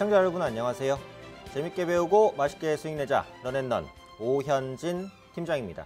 시청자 여러분 안녕하세요. 재밌게 배우고 맛있게 수익 내자 런앤런 오현진 팀장입니다.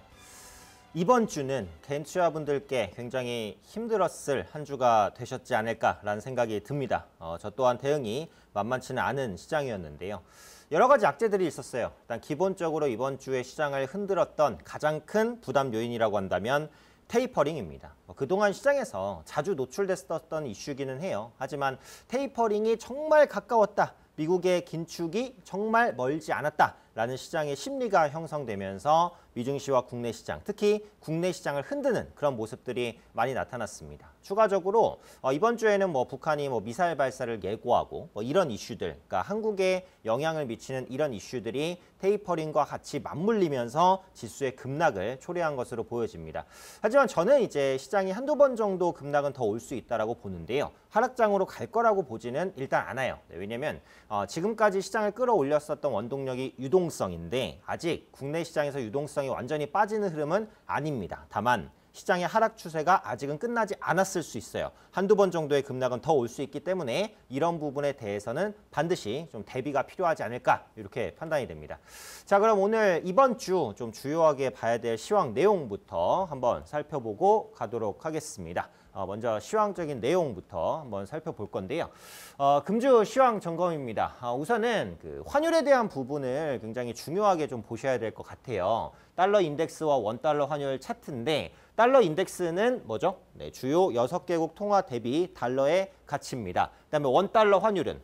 이번 주는 겐투아분들께 굉장히 힘들었을 한 주가 되셨지 않을까라는 생각이 듭니다. 어, 저 또한 대응이 만만치는 않은 시장이었는데요. 여러 가지 악재들이 있었어요. 일단 기본적으로 이번 주에 시장을 흔들었던 가장 큰 부담 요인이라고 한다면 테이퍼링입니다. 뭐 그동안 시장에서 자주 노출됐었던 이슈기는 해요. 하지만 테이퍼링이 정말 가까웠다. 미국의 긴축이 정말 멀지 않았다. 라는 시장의 심리가 형성되면서 미중시와 국내 시장, 특히 국내 시장을 흔드는 그런 모습들이 많이 나타났습니다. 추가적으로 어, 이번 주에는 뭐 북한이 뭐 미사일 발사를 예고하고 뭐 이런 이슈들, 그러니까 한국에 영향을 미치는 이런 이슈들이 테이퍼링과 같이 맞물리면서 지수의 급락을 초래한 것으로 보여집니다. 하지만 저는 이제 시장이 한두 번 정도 급락은 더 올 수 있다라고 보는데요. 하락장으로 갈 거라고 보지는 일단 않아요. 네, 왜냐면 하 어, 지금까지 시장을 끌어올렸었던 원동력이 유동 유동성인데 아직 국내 시장에서 유동성이 완전히 빠지는 흐름은 아닙니다. 다만 시장의 하락 추세가 아직은 끝나지 않았을 수 있어요. 한두 번 정도의 급락은 더 올 수 있기 때문에 이런 부분에 대해서는 반드시 좀 대비가 필요하지 않을까 이렇게 판단이 됩니다. 자 그럼 오늘 이번 주 좀 주요하게 봐야 될 시황 내용부터 한번 살펴보고 가도록 하겠습니다. 어, 먼저 시황적인 내용부터 한번 살펴볼 건데요. 어, 금주 시황 점검입니다. 어, 우선은 그 환율에 대한 부분을 굉장히 중요하게 좀 보셔야 될 것 같아요. 달러 인덱스와 원달러 환율 차트인데 달러 인덱스는 뭐죠? 네, 주요 6 개국 통화 대비 달러의 가치입니다. 그다음에 원달러 환율은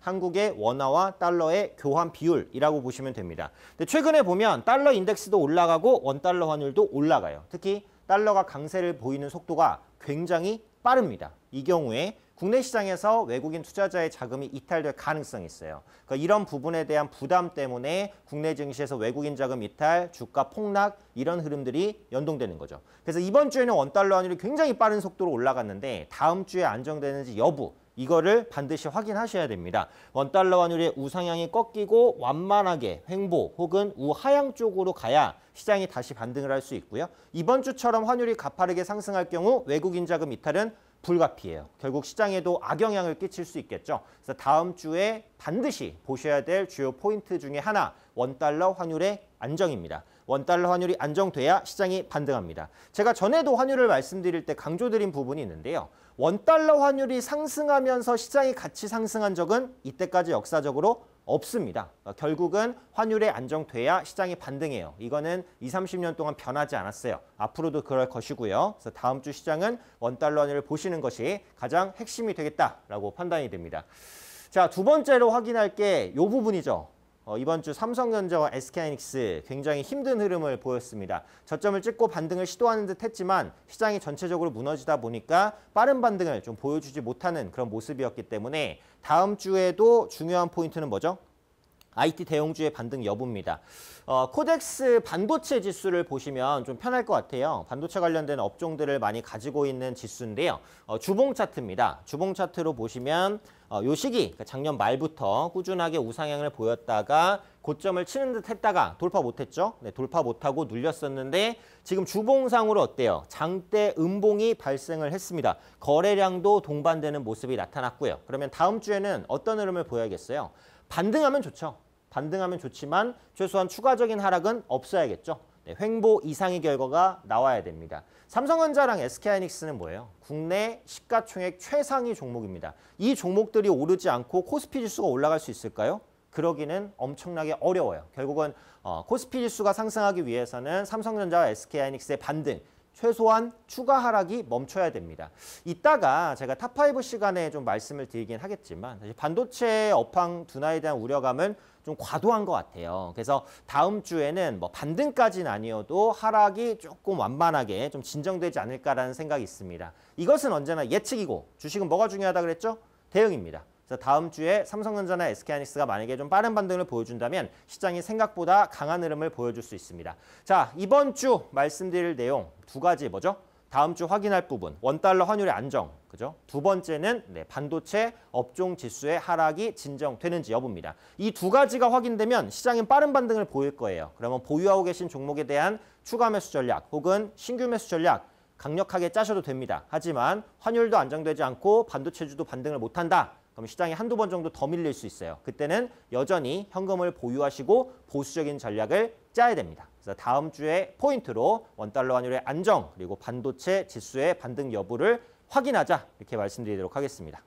한국의 원화와 달러의 교환 비율이라고 보시면 됩니다. 근데 최근에 보면 달러 인덱스도 올라가고 원달러 환율도 올라가요. 특히 달러가 강세를 보이는 속도가 굉장히 빠릅니다. 이 경우에 국내 시장에서 외국인 투자자의 자금이 이탈될 가능성이 있어요. 그러니까 이런 부분에 대한 부담 때문에 국내 증시에서 외국인 자금 이탈, 주가 폭락 이런 흐름들이 연동되는 거죠. 그래서 이번 주에는 원달러 환율이 굉장히 빠른 속도로 올라갔는데 다음 주에 안정되는지 여부 이거를 반드시 확인하셔야 됩니다. 원달러 환율의 우상향이 꺾이고 완만하게 횡보 혹은 우하향 쪽으로 가야 시장이 다시 반등을 할 수 있고요. 이번 주처럼 환율이 가파르게 상승할 경우 외국인 자금 이탈은 불가피해요. 결국 시장에도 악영향을 끼칠 수 있겠죠. 그래서 다음 주에 반드시 보셔야 될 주요 포인트 중에 하나 원달러 환율의 안정입니다. 원달러 환율이 안정돼야 시장이 반등합니다. 제가 전에도 환율을 말씀드릴 때 강조드린 부분이 있는데요. 원달러 환율이 상승하면서 시장이 같이 상승한 적은 이때까지 역사적으로 없습니다. 그러니까 결국은 환율에 안정돼야 시장이 반등해요. 이거는 2, 0 30년 동안 변하지 않았어요. 앞으로도 그럴 것이고요. 그래서 다음 주 시장은 원달러 환율을 보시는 것이 가장 핵심이 되겠다라고 판단이 됩니다. 자, 두 번째로 확인할 게 이 부분이죠. 어, 이번 주 삼성전자와 SK하이닉스 굉장히 힘든 흐름을 보였습니다. 저점을 찍고 반등을 시도하는 듯 했지만 시장이 전체적으로 무너지다 보니까 빠른 반등을 좀 보여주지 못하는 그런 모습이었기 때문에 다음 주에도 중요한 포인트는 뭐죠? IT 대형주의 반등 여부입니다. 어, 코덱스 반도체 지수를 보시면 좀 편할 것 같아요. 반도체 관련된 업종들을 많이 가지고 있는 지수인데요. 어, 주봉 차트입니다. 주봉 차트로 보시면 어, 요 시기 그러니까 작년 말부터 꾸준하게 우상향을 보였다가 고점을 치는 듯 했다가 돌파 못했죠. 네, 돌파 못하고 눌렸었는데 지금 주봉상으로 어때요? 장대 음봉이 발생을 했습니다. 거래량도 동반되는 모습이 나타났고요. 그러면 다음 주에는 어떤 흐름을 보여야겠어요? 반등하면 좋죠. 반등하면 좋지만 최소한 추가적인 하락은 없어야겠죠. 네, 횡보 이상의 결과가 나와야 됩니다. 삼성전자랑 SK하이닉스는 뭐예요? 국내 시가총액 최상위 종목입니다. 이 종목들이 오르지 않고 코스피 지수가 올라갈 수 있을까요? 그러기는 엄청나게 어려워요. 결국은 어, 코스피 지수가 상승하기 위해서는 삼성전자와 SK하이닉스의 반등 최소한 추가 하락이 멈춰야 됩니다. 이따가 제가 탑5 시간에 좀 말씀을 드리긴 하겠지만 반도체 업황 둔화에 대한 우려감은 좀 과도한 것 같아요. 그래서 다음 주에는 뭐 반등까지는 아니어도 하락이 조금 완만하게 좀 진정되지 않을까라는 생각이 있습니다. 이것은 언제나 예측이고 주식은 뭐가 중요하다 그랬죠? 대응입니다. 그래서 다음 주에 삼성전자나 SK하이닉스가 만약에 좀 빠른 반등을 보여준다면 시장이 생각보다 강한 흐름을 보여줄 수 있습니다. 자, 이번 주 말씀드릴 내용 두 가지 뭐죠? 다음 주 확인할 부분, 원달러 환율의 안정, 그죠? 두 번째는 네, 반도체 업종 지수의 하락이 진정되는지 여부입니다. 이 두 가지가 확인되면 시장은 빠른 반등을 보일 거예요. 그러면 보유하고 계신 종목에 대한 추가 매수 전략 혹은 신규 매수 전략 강력하게 짜셔도 됩니다. 하지만 환율도 안정되지 않고 반도체주도 반등을 못한다. 그럼 시장이 한두 번 정도 더 밀릴 수 있어요. 그때는 여전히 현금을 보유하시고 보수적인 전략을 짜야 됩니다. 그래서 다음 주에 포인트로 원달러 환율의 안정 그리고 반도체 지수의 반등 여부를 확인하자 이렇게 말씀드리도록 하겠습니다.